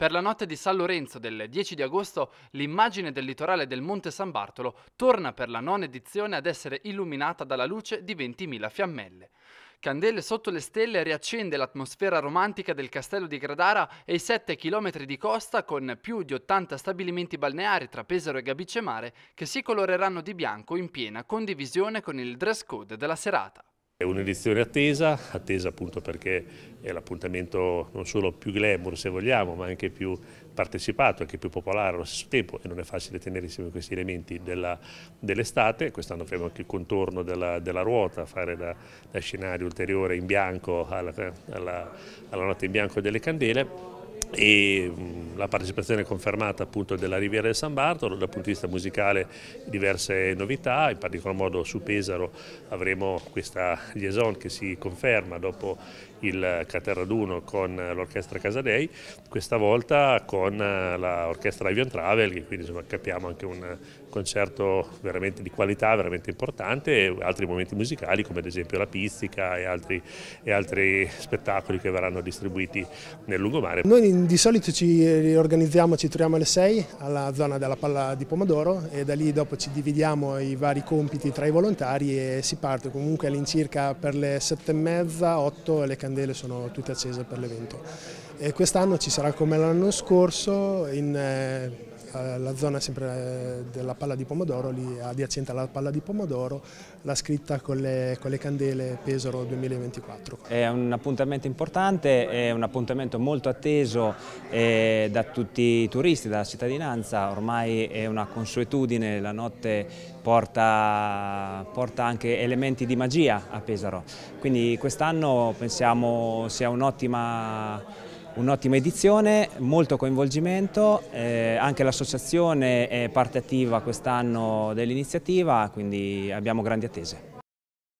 Per la notte di San Lorenzo del 10 di agosto l'immagine del litorale del Monte San Bartolo torna per la nona edizione ad essere illuminata dalla luce di 20.000 fiammelle. Candele sotto le stelle riaccende l'atmosfera romantica del castello di Gradara e i 7 km di costa con più di 80 stabilimenti balneari tra Pesaro e Gabicemare che si coloreranno di bianco in piena condivisione con il dress code della serata. È un'edizione attesa, attesa appunto perché è l'appuntamento non solo più glamour se vogliamo, ma anche più partecipato, anche più popolare allo stesso tempo e non è facile tenere insieme questi elementi dell'estate, dell quest'anno faremo anche il contorno della, della ruota, fare da, da, scenario ulteriore in bianco alla, alla, alla notte in bianco delle candele e la partecipazione confermata appunto della Riviera del San Bartolo, dal punto di vista musicale diverse novità, in particolar modo su Pesaro avremo questa liaison che si conferma dopo il Caterraduno con l'orchestra Casadei, questa volta con eh, l'orchestra Avion Travel, che quindi insomma, capiamo anche un concerto veramente di qualità, veramente importante, e altri momenti musicali come ad esempio la pizzica e altri, e altri spettacoli che verranno distribuiti nel lungomare. Noi di solito ci eh, riorganizziamo, ci troviamo alle 6 alla zona della palla di pomodoro e da lì dopo ci dividiamo i vari compiti tra i volontari e si parte comunque all'incirca per le 7 e mezza, 8 e le candele sono tutte accese per l'evento. Quest'anno ci sarà come l'anno scorso in eh, eh, la zona sempre eh, della palla di pomodoro, lì adiacente alla palla di pomodoro, la scritta con le, con le candele Pesaro 2024. È un appuntamento importante, è un appuntamento molto atteso eh, da tutti i turisti, dalla cittadinanza, ormai è una consuetudine, la notte porta, porta anche elementi di magia a Pesaro, quindi quest'anno pensiamo sia un'ottima Un'ottima edizione, molto coinvolgimento, eh, anche l'associazione è parte attiva quest'anno dell'iniziativa, quindi abbiamo grandi attese.